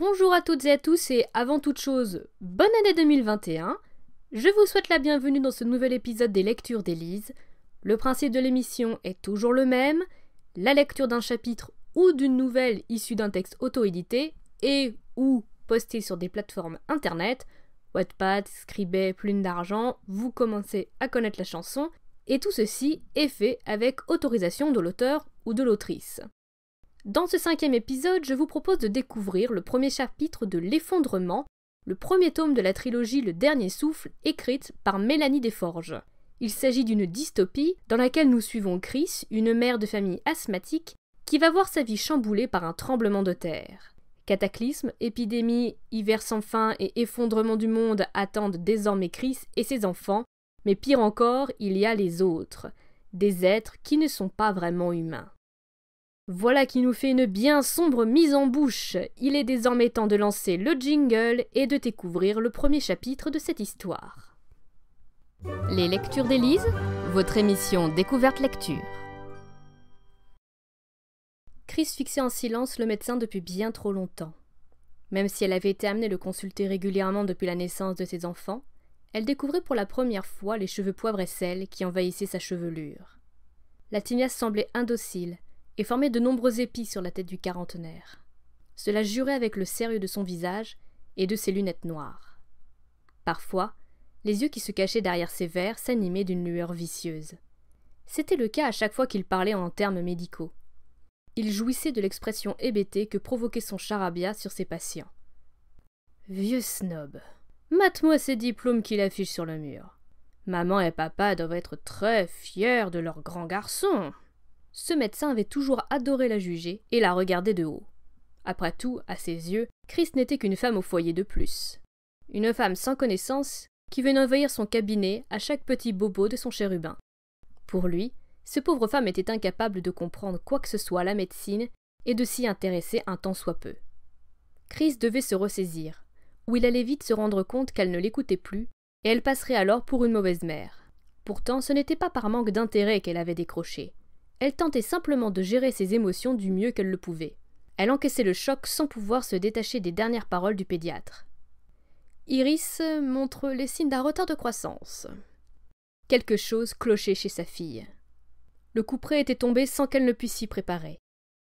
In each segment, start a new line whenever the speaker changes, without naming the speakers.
Bonjour à toutes et à tous et avant toute chose, bonne année 2021. Je vous souhaite la bienvenue dans ce nouvel épisode des lectures d'Élise. Le principe de l'émission est toujours le même, la lecture d'un chapitre ou d'une nouvelle issue d'un texte auto-édité et ou posté sur des plateformes internet, Wattpad, Scribet, Plume d'argent, vous commencez à connaître la chanson, et tout ceci est fait avec autorisation de l'auteur ou de l'autrice. Dans ce cinquième épisode, je vous propose de découvrir le premier chapitre de L'effondrement, le premier tome de la trilogie Le Dernier Souffle, écrite par Mélanie Desforges. Il s'agit d'une dystopie dans laquelle nous suivons Chris, une mère de famille asthmatique, qui va voir sa vie chamboulée par un tremblement de terre. Cataclysme, épidémie, hiver sans fin et effondrement du monde attendent désormais Chris et ses enfants, mais pire encore, il y a les autres, des êtres qui ne sont pas vraiment humains. Voilà qui nous fait une bien sombre mise en bouche. Il est désormais temps de lancer le jingle et de découvrir le premier chapitre de cette histoire. Les lectures d'Élise, votre émission Découverte Lecture. Chris fixait en silence le médecin depuis bien trop longtemps. Même si elle avait été amenée le consulter régulièrement depuis la naissance de ses enfants, elle découvrait pour la première fois les cheveux poivre et sel qui envahissaient sa chevelure. La tignasse semblait indocile, et formait de nombreux épis sur la tête du quarantenaire. Cela jurait avec le sérieux de son visage et de ses lunettes noires. Parfois, les yeux qui se cachaient derrière ses verres s'animaient d'une lueur vicieuse. C'était le cas à chaque fois qu'il parlait en termes médicaux. Il jouissait de l'expression hébétée que provoquait son charabia sur ses patients. Vieux snob. Mate-moi ces diplômes qu'il affiche sur le mur. Maman et papa doivent être très fiers de leur grand garçon ce médecin avait toujours adoré la juger et la regarder de haut. Après tout, à ses yeux, Chris n'était qu'une femme au foyer de plus. Une femme sans connaissance qui venait envahir son cabinet à chaque petit bobo de son chérubin. Pour lui, cette pauvre femme était incapable de comprendre quoi que ce soit la médecine et de s'y intéresser un tant soit peu. Chris devait se ressaisir, ou il allait vite se rendre compte qu'elle ne l'écoutait plus, et elle passerait alors pour une mauvaise mère. Pourtant, ce n'était pas par manque d'intérêt qu'elle avait décroché elle tentait simplement de gérer ses émotions du mieux qu'elle le pouvait. Elle encaissait le choc sans pouvoir se détacher des dernières paroles du pédiatre. Iris montre les signes d'un retard de croissance. Quelque chose clochait chez sa fille. Le couperet était tombé sans qu'elle ne puisse s'y préparer.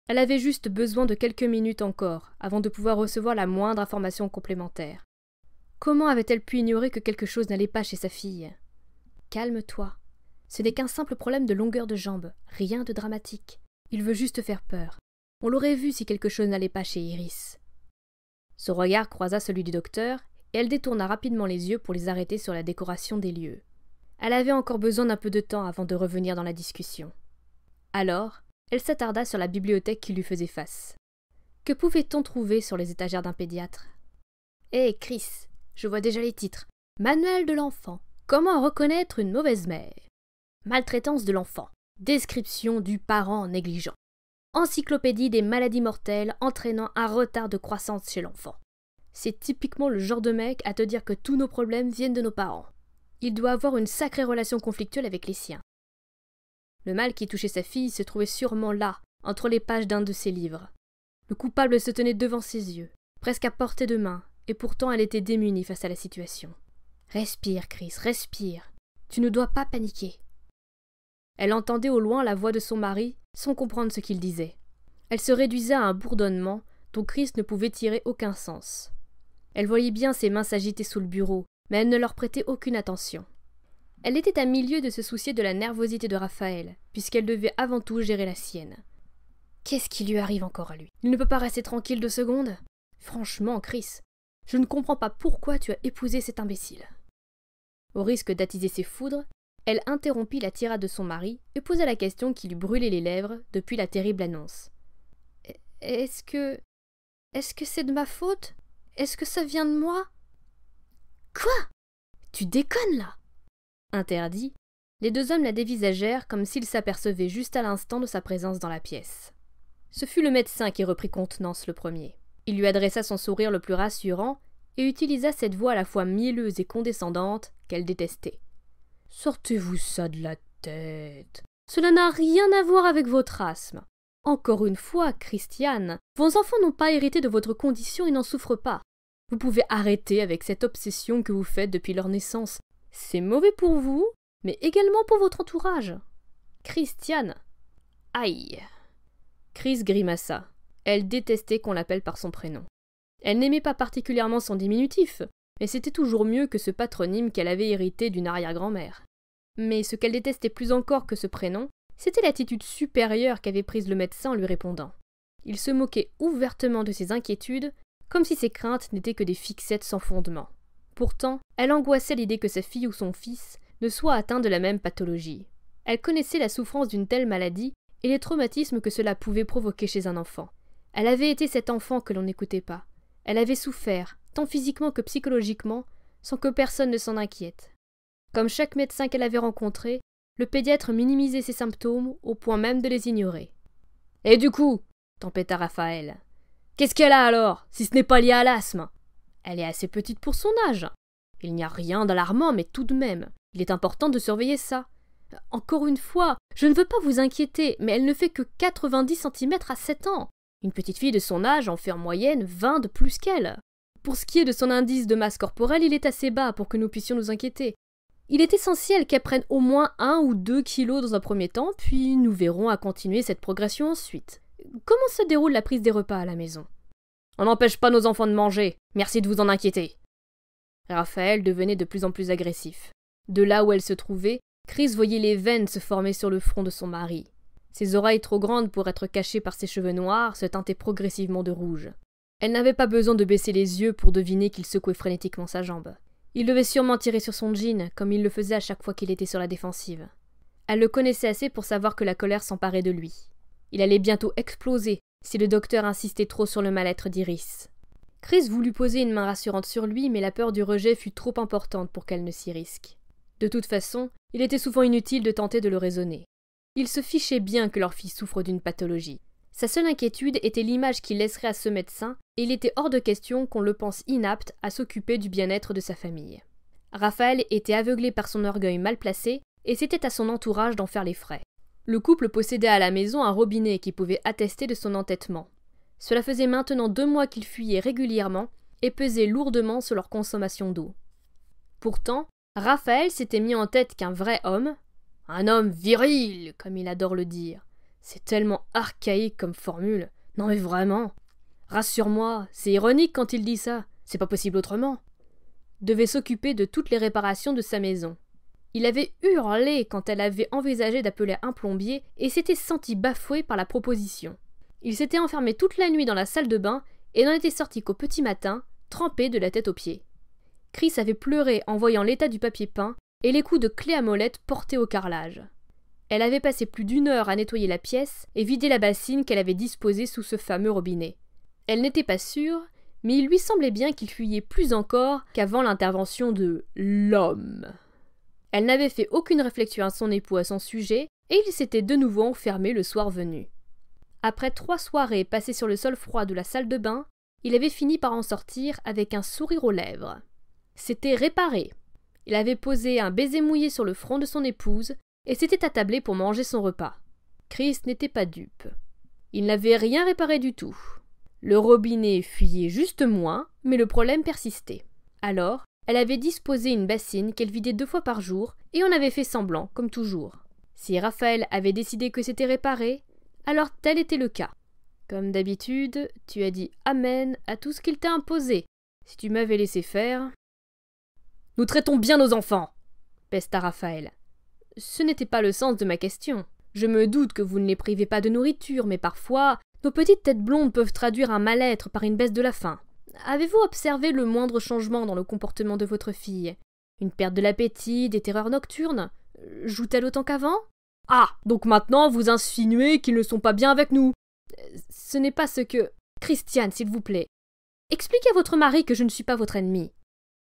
Elle avait juste besoin de quelques minutes encore avant de pouvoir recevoir la moindre information complémentaire. Comment avait-elle pu ignorer que quelque chose n'allait pas chez sa fille Calme-toi, ce n'est qu'un simple problème de longueur de jambe, rien de dramatique. Il veut juste faire peur. On l'aurait vu si quelque chose n'allait pas chez Iris. Son regard croisa celui du docteur, et elle détourna rapidement les yeux pour les arrêter sur la décoration des lieux. Elle avait encore besoin d'un peu de temps avant de revenir dans la discussion. Alors, elle s'attarda sur la bibliothèque qui lui faisait face. Que pouvait-on trouver sur les étagères d'un pédiatre Eh Chris, je vois déjà les titres. Manuel de l'enfant. Comment reconnaître une mauvaise mère maltraitance de l'enfant, description du parent négligent, encyclopédie des maladies mortelles entraînant un retard de croissance chez l'enfant. C'est typiquement le genre de mec à te dire que tous nos problèmes viennent de nos parents. Il doit avoir une sacrée relation conflictuelle avec les siens. Le mal qui touchait sa fille se trouvait sûrement là, entre les pages d'un de ses livres. Le coupable se tenait devant ses yeux, presque à portée de main, et pourtant elle était démunie face à la situation. Respire, Chris, respire. Tu ne dois pas paniquer. Elle entendait au loin la voix de son mari, sans comprendre ce qu'il disait. Elle se réduisait à un bourdonnement dont Chris ne pouvait tirer aucun sens. Elle voyait bien ses mains s'agiter sous le bureau, mais elle ne leur prêtait aucune attention. Elle était à milieu de se soucier de la nervosité de Raphaël, puisqu'elle devait avant tout gérer la sienne. Qu'est-ce qui lui arrive encore à lui Il ne peut pas rester tranquille deux secondes Franchement, Chris, je ne comprends pas pourquoi tu as épousé cet imbécile. Au risque d'attiser ses foudres, elle interrompit la tirade de son mari et posa la question qui lui brûlait les lèvres depuis la terrible annonce. Est-ce que. Est-ce que c'est de ma faute Est-ce que ça vient de moi Quoi Tu déconnes là Interdit, les deux hommes la dévisagèrent comme s'ils s'apercevaient juste à l'instant de sa présence dans la pièce. Ce fut le médecin qui reprit contenance le premier. Il lui adressa son sourire le plus rassurant et utilisa cette voix à la fois mielleuse et condescendante qu'elle détestait. Sortez-vous ça de la tête. Cela n'a rien à voir avec votre asthme. Encore une fois, Christiane, vos enfants n'ont pas hérité de votre condition et n'en souffrent pas. Vous pouvez arrêter avec cette obsession que vous faites depuis leur naissance. C'est mauvais pour vous, mais également pour votre entourage. Christiane. Aïe. Chris grimaça. Elle détestait qu'on l'appelle par son prénom. Elle n'aimait pas particulièrement son diminutif, mais c'était toujours mieux que ce patronyme qu'elle avait hérité d'une arrière-grand-mère. Mais ce qu'elle détestait plus encore que ce prénom, c'était l'attitude supérieure qu'avait prise le médecin en lui répondant. Il se moquait ouvertement de ses inquiétudes, comme si ses craintes n'étaient que des fixettes sans fondement. Pourtant, elle angoissait l'idée que sa fille ou son fils ne soient atteints de la même pathologie. Elle connaissait la souffrance d'une telle maladie et les traumatismes que cela pouvait provoquer chez un enfant. Elle avait été cet enfant que l'on n'écoutait pas. Elle avait souffert, tant physiquement que psychologiquement, sans que personne ne s'en inquiète. Comme chaque médecin qu'elle avait rencontré, le pédiatre minimisait ses symptômes au point même de les ignorer. Et du coup tempêta Raphaël. Qu'est-ce qu'elle a alors, si ce n'est pas lié à l'asthme Elle est assez petite pour son âge. Il n'y a rien d'alarmant, mais tout de même, il est important de surveiller ça. Encore une fois, je ne veux pas vous inquiéter, mais elle ne fait que 90 cm à 7 ans. Une petite fille de son âge en fait en moyenne 20 de plus qu'elle. Pour ce qui est de son indice de masse corporelle, il est assez bas pour que nous puissions nous inquiéter. Il est essentiel qu'elle prenne au moins un ou deux kilos dans un premier temps, puis nous verrons à continuer cette progression ensuite. Comment se déroule la prise des repas à la maison On n'empêche pas nos enfants de manger, merci de vous en inquiéter. Raphaël devenait de plus en plus agressif. De là où elle se trouvait, Chris voyait les veines se former sur le front de son mari. Ses oreilles trop grandes pour être cachées par ses cheveux noirs se teintaient progressivement de rouge. Elle n'avait pas besoin de baisser les yeux pour deviner qu'il secouait frénétiquement sa jambe. Il devait sûrement tirer sur son jean, comme il le faisait à chaque fois qu'il était sur la défensive. Elle le connaissait assez pour savoir que la colère s'emparait de lui. Il allait bientôt exploser si le docteur insistait trop sur le mal-être d'Iris. Chris voulut poser une main rassurante sur lui, mais la peur du rejet fut trop importante pour qu'elle ne s'y risque. De toute façon, il était souvent inutile de tenter de le raisonner. Il se fichait bien que leur fille souffre d'une pathologie. Sa seule inquiétude était l'image qu'il laisserait à ce médecin, et il était hors de question qu'on le pense inapte à s'occuper du bien-être de sa famille. Raphaël était aveuglé par son orgueil mal placé, et c'était à son entourage d'en faire les frais. Le couple possédait à la maison un robinet qui pouvait attester de son entêtement. Cela faisait maintenant deux mois qu'il fuyait régulièrement et pesait lourdement sur leur consommation d'eau. Pourtant, Raphaël s'était mis en tête qu'un vrai homme, un homme viril, comme il adore le dire, c'est tellement archaïque comme formule. Non mais vraiment. Rassure-moi, c'est ironique quand il dit ça. C'est pas possible autrement. Devait s'occuper de toutes les réparations de sa maison. Il avait hurlé quand elle avait envisagé d'appeler un plombier et s'était senti bafoué par la proposition. Il s'était enfermé toute la nuit dans la salle de bain et n'en était sorti qu'au petit matin, trempé de la tête aux pieds. Chris avait pleuré en voyant l'état du papier peint et les coups de clé à molette portés au carrelage. Elle avait passé plus d'une heure à nettoyer la pièce et vider la bassine qu'elle avait disposée sous ce fameux robinet. Elle n'était pas sûre, mais il lui semblait bien qu'il fuyait plus encore qu'avant l'intervention de l'homme. Elle n'avait fait aucune réflexion à son époux à son sujet, et il s'était de nouveau enfermé le soir venu. Après trois soirées passées sur le sol froid de la salle de bain, il avait fini par en sortir avec un sourire aux lèvres. C'était réparé. Il avait posé un baiser mouillé sur le front de son épouse, et s'était attablé pour manger son repas. Chris n'était pas dupe. Il n'avait rien réparé du tout. Le robinet fuyait juste moins, mais le problème persistait. Alors, elle avait disposé une bassine qu'elle vidait deux fois par jour et on avait fait semblant, comme toujours. Si Raphaël avait décidé que c'était réparé, alors tel était le cas. Comme d'habitude, tu as dit Amen à tout ce qu'il t'a imposé. Si tu m'avais laissé faire. Nous traitons bien nos enfants pesta Raphaël. Ce n'était pas le sens de ma question. Je me doute que vous ne les privez pas de nourriture, mais parfois, nos petites têtes blondes peuvent traduire un mal-être par une baisse de la faim. Avez-vous observé le moindre changement dans le comportement de votre fille Une perte de l'appétit, des terreurs nocturnes Joue-t-elle autant qu'avant Ah, donc maintenant vous insinuez qu'ils ne sont pas bien avec nous Ce n'est pas ce que. Christiane, s'il vous plaît. Expliquez à votre mari que je ne suis pas votre ennemi.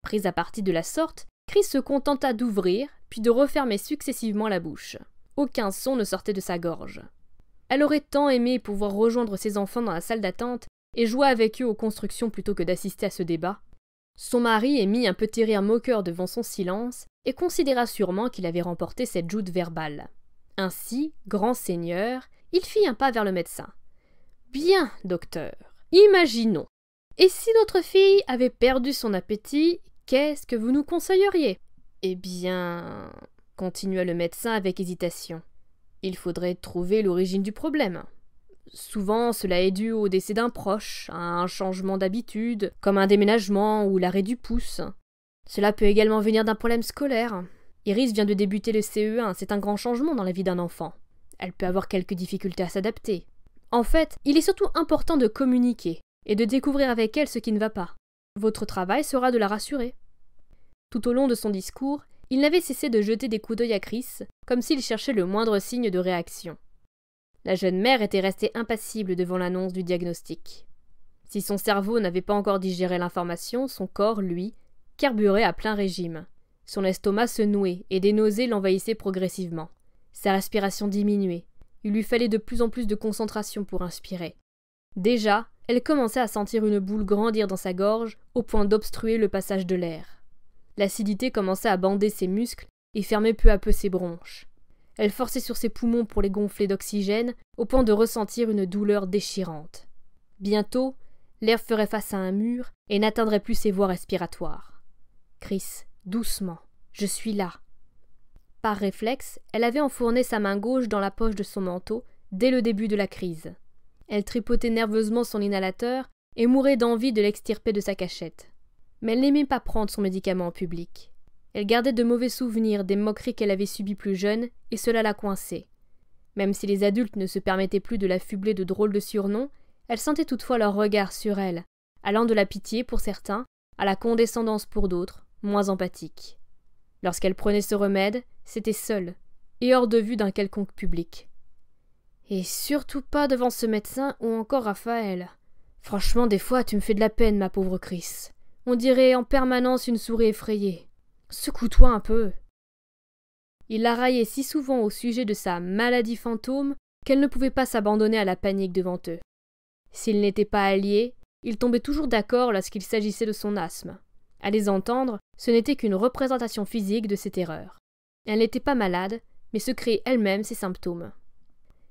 Prise à partie de la sorte, Chris se contenta d'ouvrir, puis de refermer successivement la bouche. Aucun son ne sortait de sa gorge. Elle aurait tant aimé pouvoir rejoindre ses enfants dans la salle d'attente et jouer avec eux aux constructions plutôt que d'assister à ce débat. Son mari émit un petit rire moqueur devant son silence et considéra sûrement qu'il avait remporté cette joute verbale. Ainsi, grand seigneur, il fit un pas vers le médecin. Bien, docteur, imaginons. Et si notre fille avait perdu son appétit, qu'est-ce que vous nous conseilleriez eh bien, continua le médecin avec hésitation, il faudrait trouver l'origine du problème. Souvent, cela est dû au décès d'un proche, à un changement d'habitude, comme un déménagement ou l'arrêt du pouce. Cela peut également venir d'un problème scolaire. Iris vient de débuter le CE1, c'est un grand changement dans la vie d'un enfant. Elle peut avoir quelques difficultés à s'adapter. En fait, il est surtout important de communiquer et de découvrir avec elle ce qui ne va pas. Votre travail sera de la rassurer. Tout au long de son discours, il n'avait cessé de jeter des coups d'œil à Chris, comme s'il cherchait le moindre signe de réaction. La jeune mère était restée impassible devant l'annonce du diagnostic. Si son cerveau n'avait pas encore digéré l'information, son corps, lui, carburait à plein régime. Son estomac se nouait et des nausées l'envahissaient progressivement. Sa respiration diminuait. Il lui fallait de plus en plus de concentration pour inspirer. Déjà, elle commençait à sentir une boule grandir dans sa gorge au point d'obstruer le passage de l'air. L'acidité commençait à bander ses muscles et fermait peu à peu ses bronches. Elle forçait sur ses poumons pour les gonfler d'oxygène, au point de ressentir une douleur déchirante. Bientôt, l'air ferait face à un mur et n'atteindrait plus ses voies respiratoires. Chris, doucement, je suis là. Par réflexe, elle avait enfourné sa main gauche dans la poche de son manteau dès le début de la crise. Elle tripotait nerveusement son inhalateur et mourait d'envie de l'extirper de sa cachette. Mais elle n'aimait pas prendre son médicament en public. Elle gardait de mauvais souvenirs des moqueries qu'elle avait subies plus jeune, et cela la coinçait. Même si les adultes ne se permettaient plus de l'affubler de drôles de surnoms, elle sentait toutefois leur regard sur elle, allant de la pitié pour certains à la condescendance pour d'autres, moins empathique. Lorsqu'elle prenait ce remède, c'était seule, et hors de vue d'un quelconque public. Et surtout pas devant ce médecin ou encore Raphaël. Franchement, des fois, tu me fais de la peine, ma pauvre Chris. On dirait en permanence une souris effrayée. Secoue-toi un peu. Il la raillait si souvent au sujet de sa maladie fantôme qu'elle ne pouvait pas s'abandonner à la panique devant eux. S'ils n'étaient pas alliés, ils tombaient toujours d'accord lorsqu'il s'agissait de son asthme. À les entendre, ce n'était qu'une représentation physique de ses terreurs. Elle n'était pas malade, mais se créait elle-même ses symptômes.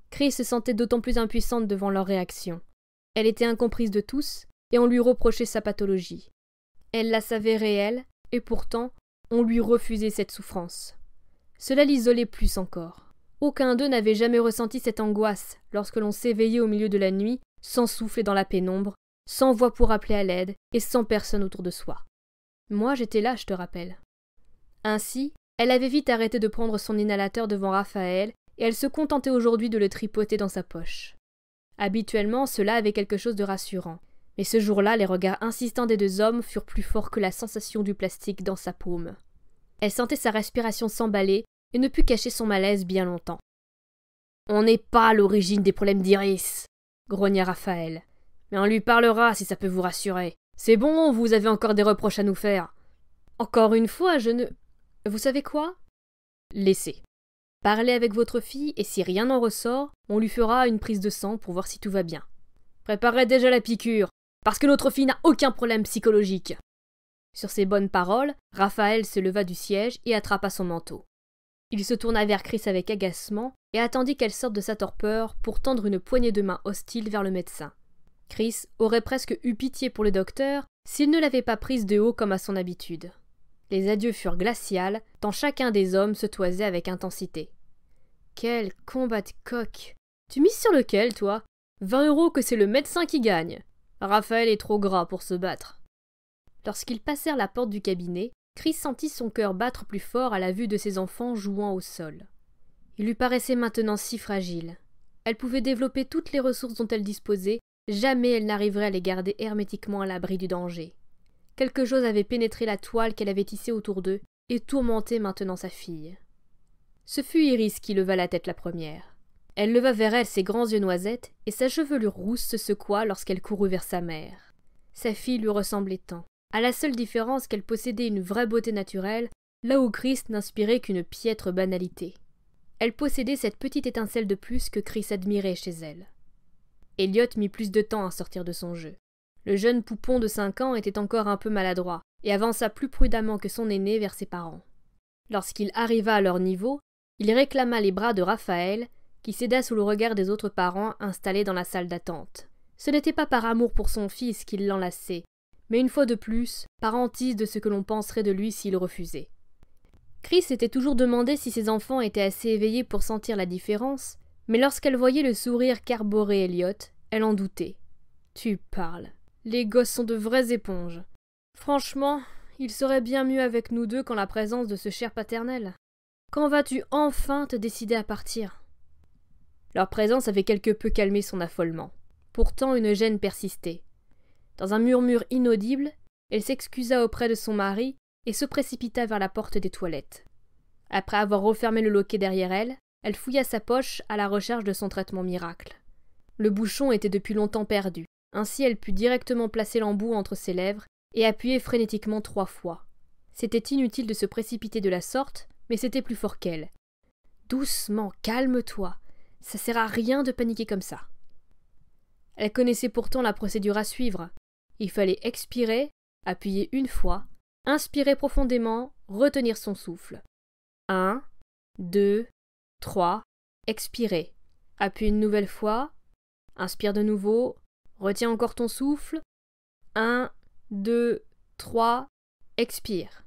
Chris se sentait d'autant plus impuissante devant leur réaction. Elle était incomprise de tous, et on lui reprochait sa pathologie. Elle la savait réelle, et pourtant, on lui refusait cette souffrance. Cela l'isolait plus encore. Aucun d'eux n'avait jamais ressenti cette angoisse lorsque l'on s'éveillait au milieu de la nuit, sans souffle dans la pénombre, sans voix pour appeler à l'aide et sans personne autour de soi. Moi, j'étais là, je te rappelle. Ainsi, elle avait vite arrêté de prendre son inhalateur devant Raphaël et elle se contentait aujourd'hui de le tripoter dans sa poche. Habituellement, cela avait quelque chose de rassurant. Mais ce jour-là, les regards insistants des deux hommes furent plus forts que la sensation du plastique dans sa paume. Elle sentait sa respiration s'emballer et ne put cacher son malaise bien longtemps. On n'est pas à l'origine des problèmes d'Iris, grogna Raphaël. Mais on lui parlera si ça peut vous rassurer. C'est bon, vous avez encore des reproches à nous faire. Encore une fois, je ne. Vous savez quoi Laissez. Parlez avec votre fille et si rien n'en ressort, on lui fera une prise de sang pour voir si tout va bien. Préparez déjà la piqûre. Parce que notre fille n'a aucun problème psychologique. Sur ces bonnes paroles, Raphaël se leva du siège et attrapa son manteau. Il se tourna vers Chris avec agacement et attendit qu'elle sorte de sa torpeur pour tendre une poignée de main hostile vers le médecin. Chris aurait presque eu pitié pour le docteur s'il ne l'avait pas prise de haut comme à son habitude. Les adieux furent glaciales, tant chacun des hommes se toisait avec intensité. Quel combat de coq Tu mises sur lequel, toi 20 euros que c'est le médecin qui gagne Raphaël est trop gras pour se battre. Lorsqu'ils passèrent la porte du cabinet, Chris sentit son cœur battre plus fort à la vue de ses enfants jouant au sol. Il lui paraissait maintenant si fragile. Elle pouvait développer toutes les ressources dont elle disposait, jamais elle n'arriverait à les garder hermétiquement à l'abri du danger. Quelque chose avait pénétré la toile qu'elle avait tissée autour d'eux et tourmentait maintenant sa fille. Ce fut Iris qui leva la tête la première. Elle leva vers elle ses grands yeux noisettes, et sa chevelure rousse se secoua lorsqu'elle courut vers sa mère. Sa fille lui ressemblait tant, à la seule différence qu'elle possédait une vraie beauté naturelle, là où Chris n'inspirait qu'une piètre banalité. Elle possédait cette petite étincelle de plus que Chris admirait chez elle. Elliot mit plus de temps à sortir de son jeu. Le jeune poupon de cinq ans était encore un peu maladroit, et avança plus prudemment que son aîné vers ses parents. Lorsqu'il arriva à leur niveau, il réclama les bras de Raphaël, qui céda sous le regard des autres parents installés dans la salle d'attente. Ce n'était pas par amour pour son fils qu'il l'enlaçait, mais une fois de plus, par hantise de ce que l'on penserait de lui s'il refusait. Chris s'était toujours demandé si ses enfants étaient assez éveillés pour sentir la différence, mais lorsqu'elle voyait le sourire qu'arborait Elliot, elle en doutait. Tu parles. Les gosses sont de vraies éponges. Franchement, il serait bien mieux avec nous deux qu'en la présence de ce cher paternel. Quand vas-tu enfin te décider à partir leur présence avait quelque peu calmé son affolement. Pourtant, une gêne persistait. Dans un murmure inaudible, elle s'excusa auprès de son mari et se précipita vers la porte des toilettes. Après avoir refermé le loquet derrière elle, elle fouilla sa poche à la recherche de son traitement miracle. Le bouchon était depuis longtemps perdu, ainsi elle put directement placer l'embout entre ses lèvres et appuyer frénétiquement trois fois. C'était inutile de se précipiter de la sorte, mais c'était plus fort qu'elle. Doucement, calme-toi. Ça sert à rien de paniquer comme ça. Elle connaissait pourtant la procédure à suivre. Il fallait expirer, appuyer une fois, inspirer profondément, retenir son souffle. 1, 2, 3, expirer. Appuie une nouvelle fois, inspire de nouveau, retiens encore ton souffle. 1, 2, 3, expire.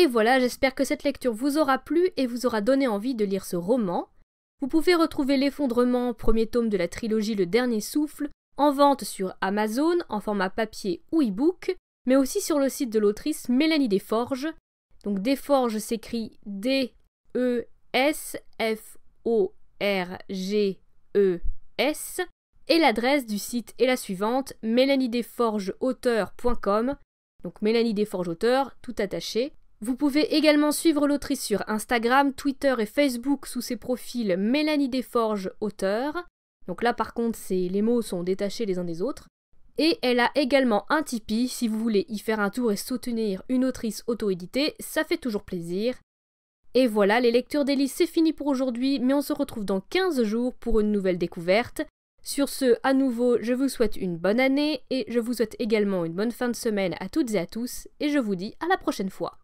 Et voilà, j'espère que cette lecture vous aura plu et vous aura donné envie de lire ce roman. Vous pouvez retrouver l'effondrement, premier tome de la trilogie Le Dernier Souffle, en vente sur Amazon en format papier ou e-book, mais aussi sur le site de l'autrice Mélanie Desforges. Donc Desforges s'écrit D-E-S-F-O-R-G-E-S. E et l'adresse du site est la suivante, mélaniedesforgesauteur.com. Donc Mélanie Desforges Auteur, tout attaché. Vous pouvez également suivre l'autrice sur Instagram, Twitter et Facebook sous ses profils Mélanie Desforges, auteur. Donc là par contre, les mots sont détachés les uns des autres. Et elle a également un Tipeee si vous voulez y faire un tour et soutenir une autrice auto-éditée, ça fait toujours plaisir. Et voilà, les lectures d'Elise, c'est fini pour aujourd'hui, mais on se retrouve dans 15 jours pour une nouvelle découverte. Sur ce, à nouveau, je vous souhaite une bonne année et je vous souhaite également une bonne fin de semaine à toutes et à tous, et je vous dis à la prochaine fois.